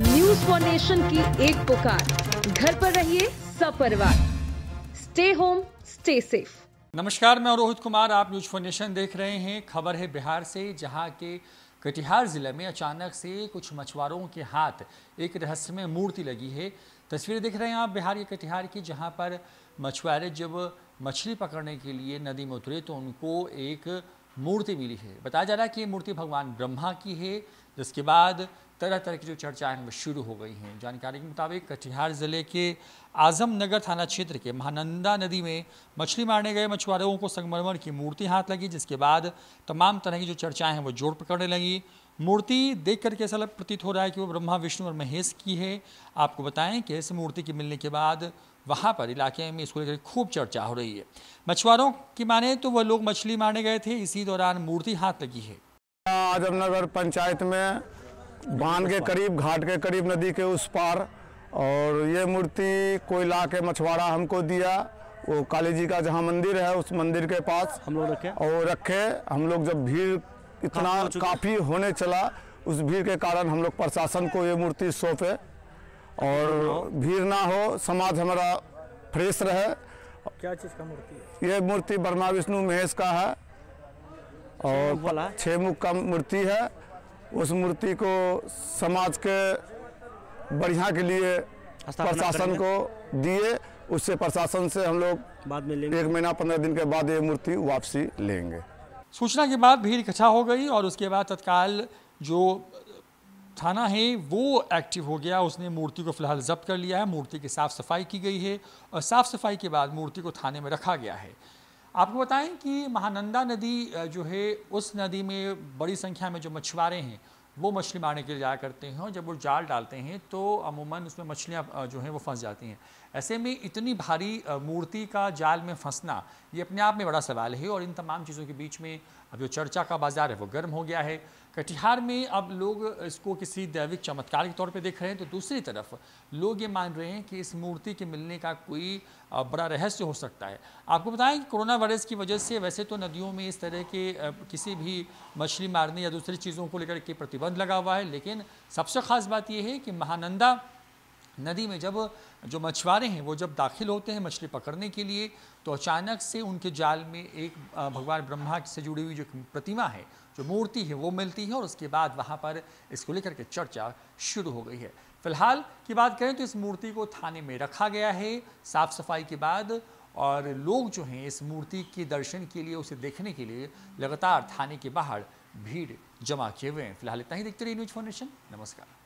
news for nation की एक पुकार घर पर रहिए सपरिवार स्टे होम स्टे सेफ नमस्कार मैं रोहित कुमार आप न्यूज फॉर नेशन देख रहे हैं खबर है बिहार से जहां के कटिहार जिले में अचानक से कुछ मछुआरों के हाथ एक रहस्यमय मूर्ति लगी है तस्वीरें देख रहे हैं आप बिहार के कटिहार की जहां पर मछुआरे जब मछली पकड़ने के लिए नदी में उतरे तो उनको एक मूर्ति मिली है बताया जा रहा है कि ये मूर्ति भगवान ब्रह्मा की है जिसके बाद तरह तरह की जो चर्चाएं वो शुरू हो गई हैं जानकारी के मुताबिक कटिहार ज़िले के आजमनगर थाना क्षेत्र के महानंदा नदी में मछली मारने गए मछुआरों को संगमरमर की मूर्ति हाथ लगी जिसके बाद तमाम तरह की जो चर्चाएं हैं वो जोर पकड़ने लगी मूर्ति देख करके ऐसा प्रतीत हो रहा है कि वो ब्रह्मा विष्णु और महेश की है आपको बताएं कि इस मूर्ति के मिलने के बाद वहाँ पर इलाके में इसको लेकर खूब चर्चा हो रही है मछुआरों की माने तो वह लोग मछली मारने गए थे इसी दौरान मूर्ति हाथ लगी है आजमनगर पंचायत में बांध के करीब घाट के करीब नदी के उस पार और ये मूर्ति कोयला के मछुआरा हमको दिया वो काली जी का जहाँ मंदिर है उस मंदिर के पास हम लोग रखे और रखे हम लोग जब भीड़ इतना काफ़ी होने चला उस भीड़ के कारण हम लोग प्रशासन को ये मूर्ति सौंपे और भीड़ ना हो समाज हमारा फ्रेश रहे क्या चीज़ का मूर्ति है ये मूर्ति ब्रह्मा विष्णु महेश का है और छः मुख का मूर्ति है उस मूर्ति को समाज के बढ़िया के लिए प्रशासन को दिए उससे प्रशासन से हम लोग बाद में लेंगे एक महीना पंद्रह दिन के बाद ये मूर्ति वापसी लेंगे सूचना के बाद भीड़ इकट्ठा हो गई और उसके बाद तत्काल जो थाना है वो एक्टिव हो गया उसने मूर्ति को फिलहाल जब्त कर लिया है मूर्ति की साफ़ सफाई की गई है और साफ़ सफाई के बाद मूर्ति को थाने में रखा गया है आपको बताएं कि महानंदा नदी जो है उस नदी में बड़ी संख्या में जो मछुआरे हैं वो मछली मारने के लिए जाया करते हैं और जब वो जाल डालते हैं तो अमूमन उसमें मछलियाँ जो हैं वो फंस जाती हैं ऐसे में इतनी भारी मूर्ति का जाल में फंसना ये अपने आप में बड़ा सवाल है और इन तमाम चीज़ों के बीच में अब जो चर्चा का बाज़ार है वो गर्म हो गया है कटिहार में अब लोग इसको किसी दैविक चमत्कार के तौर पे देख रहे हैं तो दूसरी तरफ लोग ये मान रहे हैं कि इस मूर्ति के मिलने का कोई बड़ा रहस्य हो सकता है आपको बताएं कि कोरोना वायरस की वजह से वैसे तो नदियों में इस तरह के किसी भी मछली मारने या दूसरी चीज़ों को लेकर के प्रतिबंध लगा हुआ है लेकिन सबसे ख़ास बात यह है कि महानंदा नदी में जब जो मछुआरे हैं वो जब दाखिल होते हैं मछली पकड़ने के लिए तो अचानक से उनके जाल में एक भगवान ब्रह्मा से जुड़ी हुई जो प्रतिमा है जो मूर्ति है वो मिलती है और उसके बाद वहाँ पर इसको लेकर के चर्चा शुरू हो गई है फिलहाल की बात करें तो इस मूर्ति को थाने में रखा गया है साफ सफाई के बाद और लोग जो हैं इस मूर्ति के दर्शन के लिए उसे देखने के लिए लगातार थाने के बाहर भीड़ जमा किए हुए हैं फिलहाल इतना ही देखते रहिए न्यूज फाउंडेशन नमस्कार